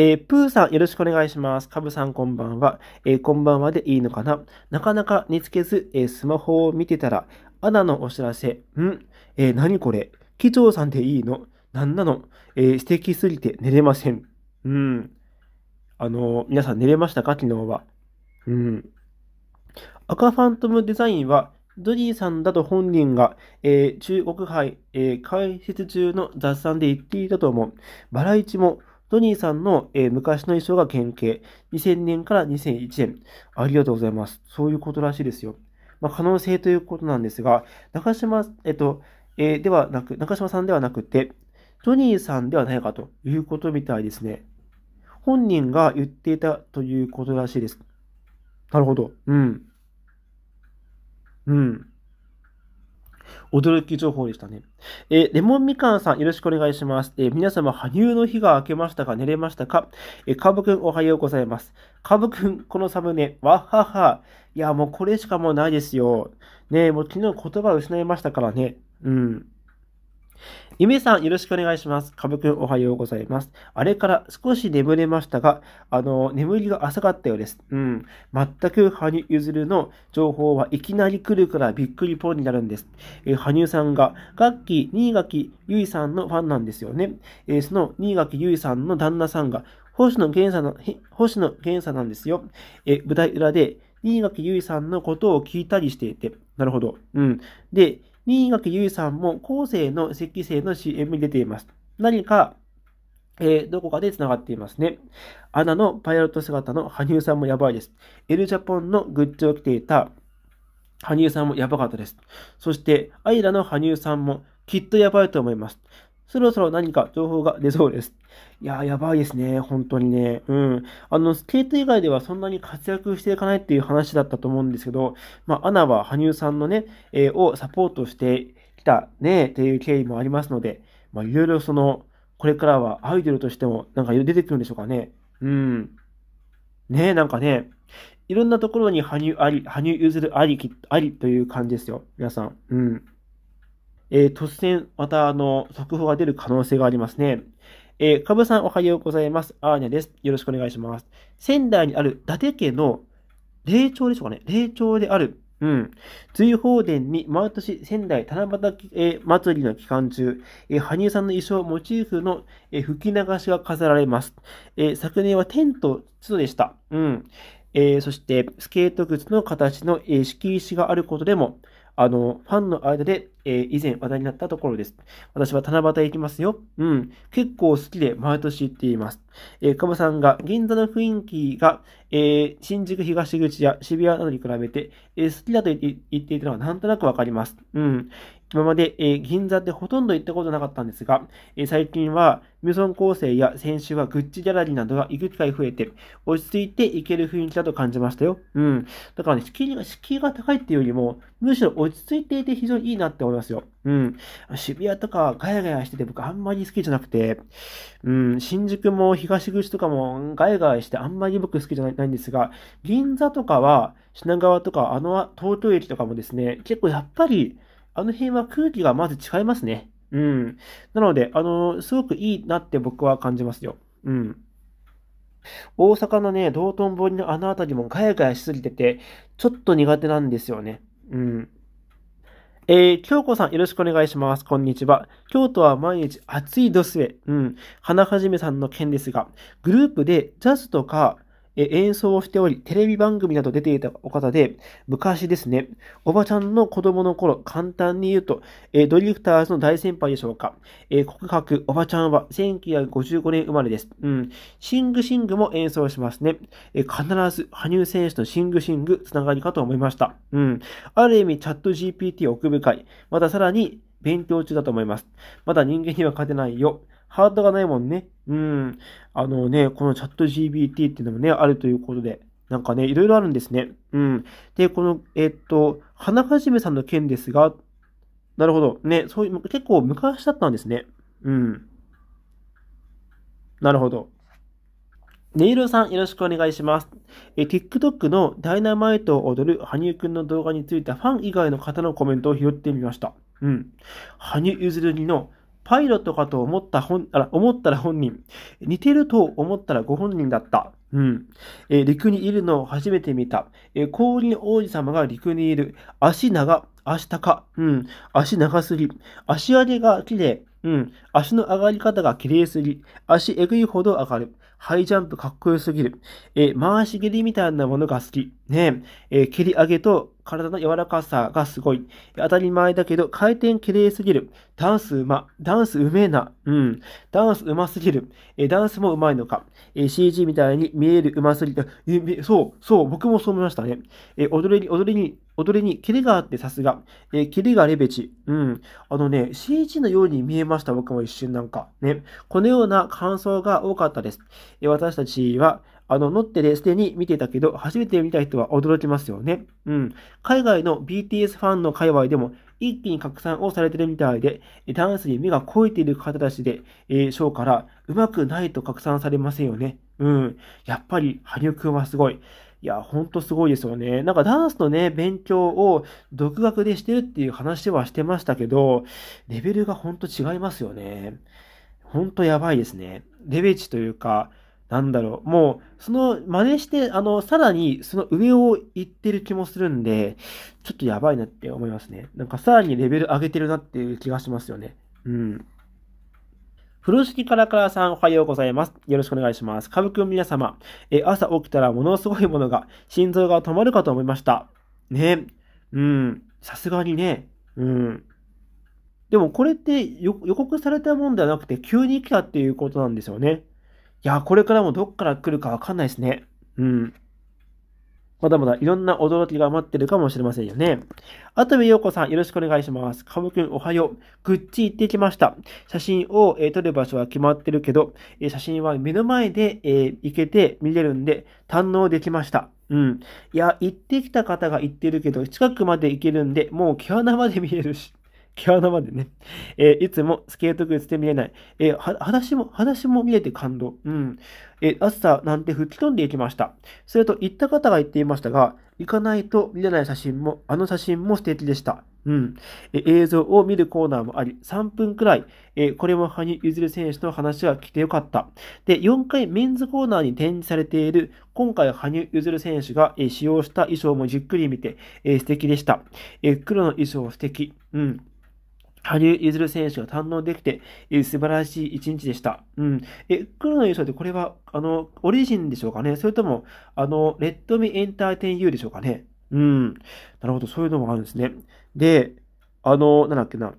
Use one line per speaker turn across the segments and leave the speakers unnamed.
えー、プーさん、よろしくお願いします。カブさん、こんばんは。えー、こんばんはでいいのかななかなか見つけず、えー、スマホを見てたら、アナのお知らせ。んえー、何これ機長さんでいいのなんなのえー、素敵すぎて寝れません。うん。あのー、皆さん寝れましたか昨日は。うん。赤ファントムデザインは、ドリーさんだと本人が、えー、中国杯、えー、解説中の雑談で言っていたと思う。バラ1もドニーさんの、えー、昔の衣装が原型。2000年から2001年。ありがとうございます。そういうことらしいですよ。まあ、可能性ということなんですが、中島、えっと、えー、ではなく、中島さんではなくて、ドニーさんではないかということみたいですね。本人が言っていたということらしいです。なるほど。うん。うん。驚き情報でしたね。えー、レモンみかんさん、よろしくお願いします。えー、皆様、羽生の日が明けましたか寝れましたかえー、カブくん、おはようございます。カブくん、このサムネ、わっはっは。いや、もうこれしかもうないですよ。ねえ、もう昨日言葉を失いましたからね。うん。ゆめさん、よろしくお願いします。かぶくん、おはようございます。あれから少し眠れましたが、あの、眠りが浅かったようです。うん。全く羽生結弦の情報はいきなり来るからびっくりポンになるんです。え羽生さんが、楽器、新垣結衣さんのファンなんですよね。えその新垣結衣さんの旦那さんが、星野源さんの、星野源さんなんですよ。え舞台裏で、新垣結衣さんのことを聞いたりしていて、なるほど。うん。で、新垣結衣さんも後世の石器製の CM に出ています。何か、えー、どこかで繋がっていますね。アナのパイロット姿の羽生さんもやばいです。エルジャポンのグッズを着ていた羽生さんもやばかったです。そして、アイラの羽生さんもきっとやばいと思います。そろそろ何か情報が出そうです。いやー、やばいですね。本当にね。うん。あの、スケート以外ではそんなに活躍していかないっていう話だったと思うんですけど、まあ、アナは羽生さんのね、えー、をサポートしてきたね、っていう経緯もありますので、まあ、いろいろその、これからはアイドルとしてもなんか出てくるんでしょうかね。うん。ねえ、なんかね、いろんなところに羽生あり、羽生譲るありき、ありという感じですよ。皆さん。うん。えー、突然、また、あの、速報が出る可能性がありますね。えー、かぶさんおはようございます。アーニャです。よろしくお願いします。仙台にある伊達家の霊長でしょうかね。霊長である。うん。随放殿に毎年仙台七夕、えー、祭りの期間中、えー、羽生さんの衣装モチーフの、えー、吹き流しが飾られます。えー、昨年はテント1でした。うん。えー、そして、スケート靴の形の、えー、敷石があることでも、あの、ファンの間でえー、以前話題になったところです。私は七夕行きますよ。うん。結構好きで毎年行っています。えー、カブさんが銀座の雰囲気が、えー、新宿東口や渋谷などに比べて、えー、好きだと言っていたのはなんとなくわかります。うん。今まで、えー、銀座ってほとんど行ったことなかったんですが、えー、最近は、無ソン構成や先週はグッチギャラリーなどが行く機会増えて、落ち着いて行ける雰囲気だと感じましたよ。うん。だからね、敷居が、敷居が高いっていうよりも、むしろ落ち着いていて非常にいいなって思いますよ。うん。渋谷とかガヤガヤしてて僕あんまり好きじゃなくて、うん、新宿も東口とかもガヤガヤしてあんまり僕好きじゃないんですが、銀座とかは品川とかあの東京駅とかもですね、結構やっぱりあの辺は空気がまず違いますね。うん。なので、あの、すごくいいなって僕は感じますよ。うん。大阪のね、道頓堀のあの辺りもガヤガヤしすぎてて、ちょっと苦手なんですよね。うん。えー、京子さんよろしくお願いします。こんにちは。京都は毎日暑いドスへ。うん。花はじめさんの件ですが、グループでジャズとかえ演奏をしており、テレビ番組など出ていたお方で、昔ですね、おばちゃんの子供の頃、簡単に言うと、えドリフターズの大先輩でしょうか。え告白、おばちゃんは1955年生まれです。うん。シングシングも演奏しますね。え必ず、羽生選手とシングシングつながりかと思いました。うん。ある意味、チャット GPT 奥深い。またさらに、勉強中だと思います。まだ人間には勝てないよ。ハードがないもんね。うん。あのね、このチャット GBT っていうのもね、あるということで。なんかね、いろいろあるんですね。うん。で、この、えー、っと、花はじめさんの件ですが、なるほど。ね、そういう、結構昔だったんですね。うん。なるほど。ネイロさん、よろしくお願いします。え、TikTok のダイナマイトを踊る羽生くんの動画についてファン以外の方のコメントを拾ってみました。うん。羽生結弦のパイロットかと思った本、あら、思ったら本人。似てると思ったらご本人だった。うん。え陸にいるのを初めて見た。え氷氷王子様が陸にいる。足長、足高。うん。足長すぎ。足上げが綺麗。うん。足の上がり方が綺麗すぎ。足えぐいほど上がる。ハイジャンプかっこよすぎる。え回し蹴りみたいなものが好き。ねえ、えー、蹴り上げと体の柔らかさがすごい。当たり前だけど、回転綺麗すぎる。ダンスうま。ダンスうめえな。うん。ダンスうますぎる。えー、ダンスもうまいのか。えー、CG みたいに見えるうますぎる。えそう、そう、僕もそう思いましたね。え踊れに、踊れに、踊れに、キレがあってさすが。えキレがレベチ。うん。あのね、CG のように見えました。僕も一瞬なんか。ね。このような感想が多かったです。え私たちは、あの、乗ってで既に見てたけど、初めて見た人は驚きますよね。うん。海外の BTS ファンの界隈でも、一気に拡散をされてるみたいで、ダンスに目が肥えている方たちで、えー、ショーから、うまくないと拡散されませんよね。うん。やっぱり、羽生くんはすごい。いや、ほんとすごいですよね。なんかダンスのね、勉強を独学でしてるっていう話はしてましたけど、レベルがほんと違いますよね。ほんとやばいですね。レベチというか、なんだろう、もう、その真似して、あの、さらにその上を行ってる気もするんで、ちょっとやばいなって思いますね。なんかさらにレベル上げてるなっていう気がしますよね。うん。風呂敷からからさん、おはようございます。よろしくお願いします。歌舞伎の皆様、え、朝起きたらものすごいものが、心臓が止まるかと思いました。ね。うん。さすがにね。うん。でもこれって予告されたもんではなくて、急に来たっていうことなんですよね。や、これからもどっから来るかわかんないですね。うん。まだまだいろんな驚きが待ってるかもしれませんよね。あとみようこさん、よろしくお願いします。かむくん、おはよう。ぐっち行ってきました。写真を、えー、撮る場所は決まってるけど、えー、写真は目の前で、えー、行けて見れるんで、堪能できました。うん。いや、行ってきた方が行ってるけど、近くまで行けるんで、もう毛穴まで見えるし。毛穴までね。えー、いつもスケート靴で見れない。えー、は、裸足も、裸足も見れて感動。うん。えー、暑さなんて吹き飛んでいきました。それと、行った方が言っていましたが、行かないと見れない写真も、あの写真も素敵でした。うん。え映像を見るコーナーもあり、3分くらい、えこれも羽生結弦選手の話が来てよかった。で、4回メンズコーナーに展示されている、今回羽生結弦選手が、え使用した衣装もじっくり見て、え素敵でした。え黒の衣装素敵。うん。羽生結弦選手が堪能できて、えー、素晴らしい一日でした。うん。え、黒の優勝ってこれは、あの、オリジンでしょうかねそれとも、あの、レッドミエンターテインユーでしょうかねうん。なるほど、そういうのもあるんですね。で、あの、なんだっけな。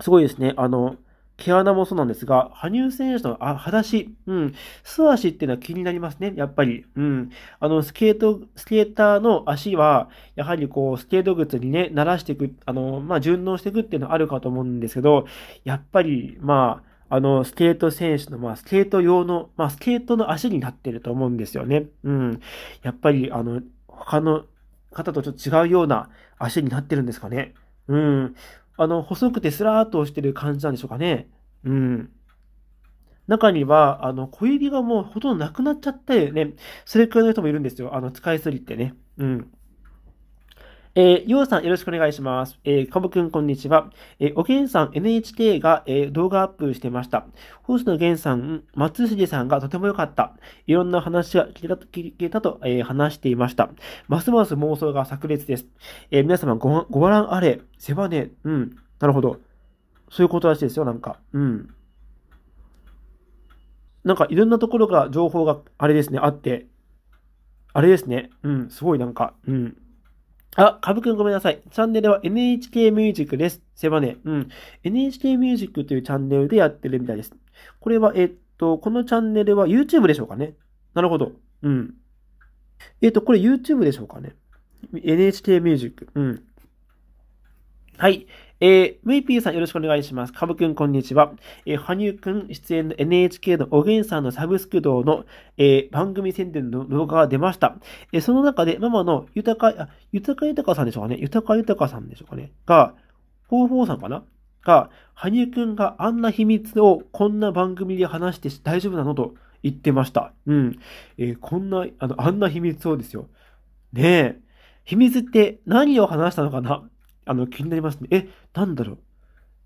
すごいですね。あの、毛穴もそうなんですが、羽生選手のあ裸足、うん、素足っていうのは気になりますね、やっぱり。うん。あの、スケート、スケーターの足は、やはりこう、スケート靴にね、鳴らしていく、あの、まあ、順応していくっていうのはあるかと思うんですけど、やっぱり、まあ、あの、スケート選手の、まあ、スケート用の、まあ、スケートの足になってると思うんですよね。うん。やっぱり、あの、他の方とちょっと違うような足になってるんですかね。うん。あの、細くてスラーっとしてる感じなんでしょうかね。うん。中には、あの、小指がもうほとんどなくなっちゃってね、それくらいの人もいるんですよ。あの、使いすぎてね。うん。えー、ようさんよろしくお願いします。えー、かぼくんこんにちは。えー、おげんさん NHK が、えー、動画アップしてました。のげんさん、松重さんがとても良かった。いろんな話が聞けた聞けたと、えー、話していました。ますます妄想が炸裂です。えー、皆様ごご覧あれ。せばね。うん。なるほど。そういうことらしいですよ、なんか。うん。なんかいろんなところが情報があれですね、あって。あれですね。うん、すごいなんか、うん。あ、かぶくんごめんなさい。チャンネルは NHK ミュージックです。セバネ。うん。NHK ミュージックというチャンネルでやってるみたいです。これは、えっと、このチャンネルは YouTube でしょうかね。なるほど。うん。えっと、これ YouTube でしょうかね。NHK ミュージック。うん。はい。えー、ウェピーさんよろしくお願いします。かぶくんこんにちは。えー、羽生くん出演の NHK のおげんさんのサブスク堂の、えー、番組宣伝の動画が出ました。えー、その中でママの豊か、あ、豊か豊さんでしょうかね。豊か豊さんでしょうかね。が、ほうさんかなが、羽生くんがあんな秘密をこんな番組で話して大丈夫なのと言ってました。うん。えー、こんな、あの、あんな秘密をですよ。ねえ。秘密って何を話したのかなあの、気になりますね。え、なんだろう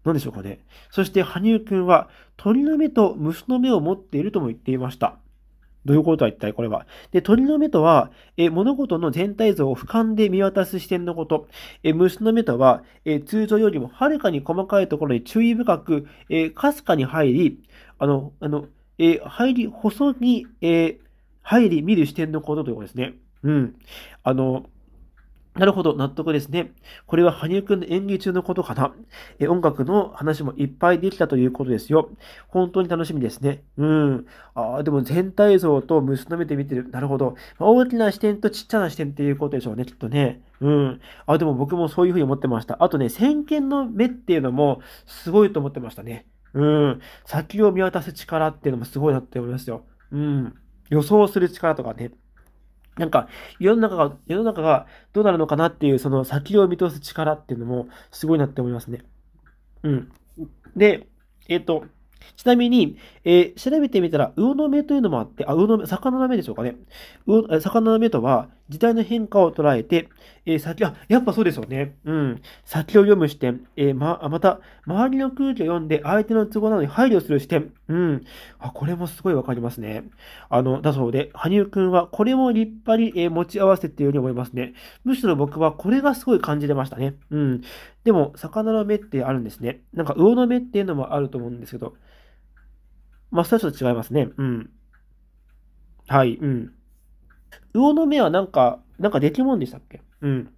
何でしょうかね。そして、羽生くんは、鳥の目と虫の目を持っているとも言っていました。どういうことは一体これは。で、鳥の目とは、え物事の全体像を俯瞰で見渡す視点のこと。え虫の目とはえ、通常よりもはるかに細かいところに注意深く、えかすかに入り、あの、あの、え入り、細に、え入り見る視点のことということですね。うん。あの、なるほど、納得ですね。これは羽生くんの演技中のことかな。え、音楽の話もいっぱいできたということですよ。本当に楽しみですね。うん。ああ、でも全体像と結びて見てる。なるほど。まあ、大きな視点とちっちゃな視点っていうことでしょうね、きっとね。うん。あ、でも僕もそういうふうに思ってました。あとね、先見の目っていうのもすごいと思ってましたね。うん。先を見渡す力っていうのもすごいなって思いますよ。うん。予想する力とかね。なんか、世の中が、世の中がどうなるのかなっていう、その先を見通す力っていうのも、すごいなって思いますね。うん。で、えっ、ー、と、ちなみに、えー、調べてみたら、魚の目というのもあって、あ、魚の目、魚の目でしょうかね。魚魚の目とは、時代の変化を捉えて、えー、先、あ、やっぱそうですよね。うん。先を読む視点、えー、ま、また、周りの空気を読んで相手の都合などに配慮する視点。うん。あ、これもすごいわかりますね。あの、だそうで、羽生くんはこれも立派に、えー、持ち合わせているように思いますね。むしろ僕はこれがすごい感じれましたね。うん。でも、魚の目ってあるんですね。なんか、魚の目っていうのもあると思うんですけど、まあ、それはちょっと違いますね。うん。はい、うん。魚の目はなんか、なんかできもんでしたっけうん。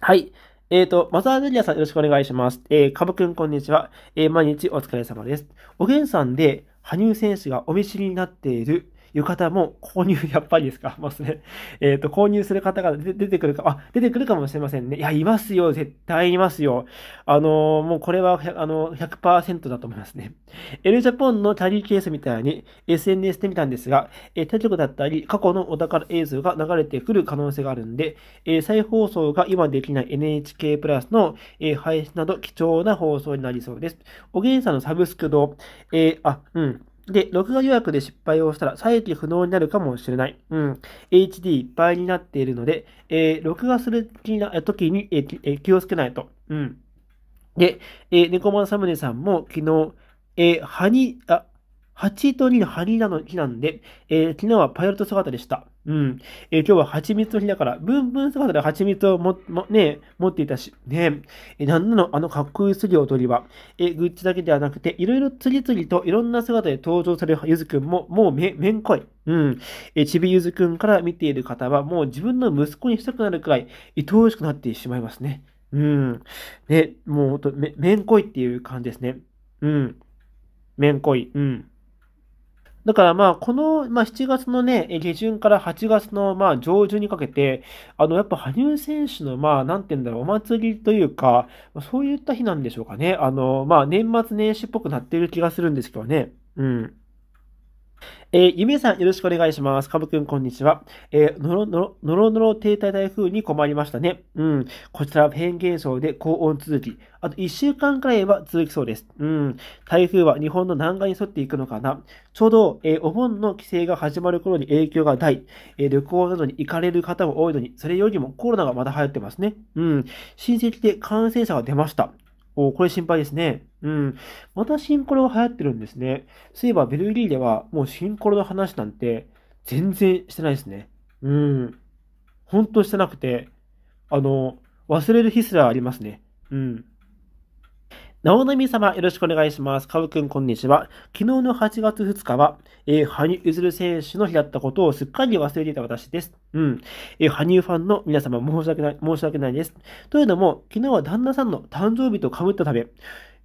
はい。えっ、ー、と、マザーゼリアさんよろしくお願いします。えー、かぶくんこんにちは。えー、毎日お疲れ様です。おげんさんで、羽生選手がお見知りになっている、う方も購入、やっぱりですかますね。えっ、ー、と、購入する方が出てくるか、あ、出てくるかもしれませんね。いや、いますよ。絶対いますよ。あのー、もうこれは、あのー、100%だと思いますね。エルジャポンのチャリーケースみたいに SNS で見たんですが、え他局だったり、過去のお宝映像が流れてくる可能性があるんで、え再放送が今できない NHK プラスの、え配信など貴重な放送になりそうです。おげんさんのサブスクの、えあ、うん。で、録画予約で失敗をしたら再起不能になるかもしれない。うん。HD いっぱいになっているので、えー、録画する時に、えーえー、気をつけないと。うん。で、えー、猫マンサムネさんも昨日、えー、ハニ、あ、8と2のハニなの日なんで、えー、昨日はパイロット姿でした。うん。えー、今日は蜂蜜の日だから、ブンブン姿で蜂蜜をも、も、ね、持っていたし、ねえ、ー、なんなのあのかっこいいすりを鳥は。えー、グッチだけではなくて、いろいろ次々といろんな姿で登場されるゆずくんも、もうめ、めんこい。うん。えー、ちびゆずくんから見ている方は、もう自分の息子にしたくなるくらい、愛おしくなってしまいますね。うん。ね、もうほんと、め、めんこいっていう感じですね。うん。めんこい。うん。だからまあ、この、まあ、7月のね、下旬から8月のまあ、上旬にかけて、あの、やっぱ羽生選手のまあ、なんて言うんだろう、お祭りというか、そういった日なんでしょうかね。あの、まあ、年末年始っぽくなっている気がするんですけどね。うん。えー、ゆめさんよろしくお願いします。かぶくんこんにちは。えー、のろのろ、のろのろ停滞台風に困りましたね。うん。こちらはフェーン現象で高温続き。あと1週間くらいは続きそうです。うん。台風は日本の南岸に沿っていくのかな。ちょうど、えー、お盆の帰省が始まる頃に影響が大。えー、旅行などに行かれる方も多いのに、それよりもコロナがまだ流行ってますね。うん。親戚で感染者が出ました。おこれ心配ですね。うん。またシンコロが流行ってるんですね。そういえばベルギーではもうシンコロの話なんて全然してないですね。うん。ほんとしてなくて、あの、忘れる日すらありますね。うん。なおなみ様、よろしくお願いします。かぶくん、こんにちは。昨日の8月2日は、えー、羽生結弦選手の日だったことをすっかり忘れていた私です。うん。えー、羽生ファンの皆様、申し訳ない、申し訳ないです。というのも、昨日は旦那さんの誕生日とかぶったため、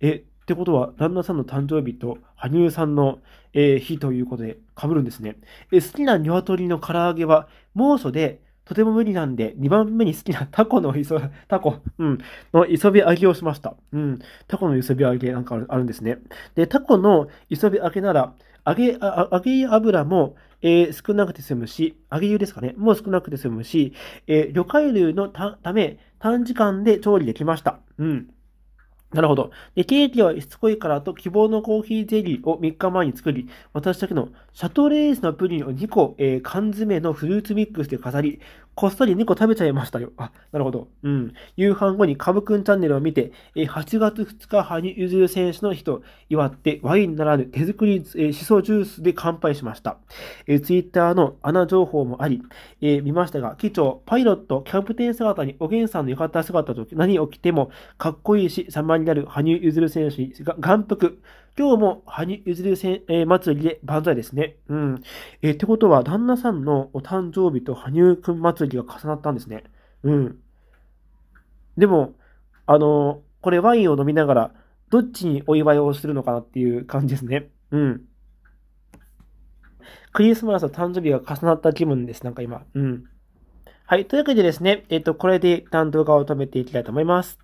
え、ってことは、旦那さんの誕生日と、羽生さんの、えー、日ということで、被るんですね。え、好きな鶏の唐揚げは、猛暑で、とても無理なんで、2番目に好きなタコの磯、タコ、うん、の磯辺揚げをしました。うん、タコの磯辺揚げなんかあるんですね。で、タコの磯辺揚げなら、揚げ、揚げ油も、えー、少なくて済むし、揚げ油ですかね、もう少なくて済むし、えー、魚介類のため、短時間で調理できました。うん。なるほど。で、ケーキはしつこいからと希望のコーヒーゼリーを3日前に作り、私だけのシャトレーズのプリンを2個、えー、缶詰のフルーツミックスで飾り、こっそり個食べちゃいましたよ。あ、なるほど。うん。夕飯後にカブくんチャンネルを見て、8月2日、羽生結弦選手の日と祝って、ワインならぬ手作り、しシソジュースで乾杯しました。ツイッターの穴情報もあり、えー、見ましたが、機長、パイロット、キャンプテン姿におげんさんの浴衣姿と何を着てもかっこいいし、様になる羽生結弦選手に、が眼福。今日も羽生結弦ん、えー、祭りで万歳ですね。うん。えー、ってことは、旦那さんのお誕生日と羽生くん祭りが重なったんですね。うん。でも、あのー、これワインを飲みながら、どっちにお祝いをするのかなっていう感じですね。うん。クリスマスと誕生日が重なった気分です、なんか今。うん。はい。というわけでですね、えっ、ー、と、これで担当側を止めていきたいと思います。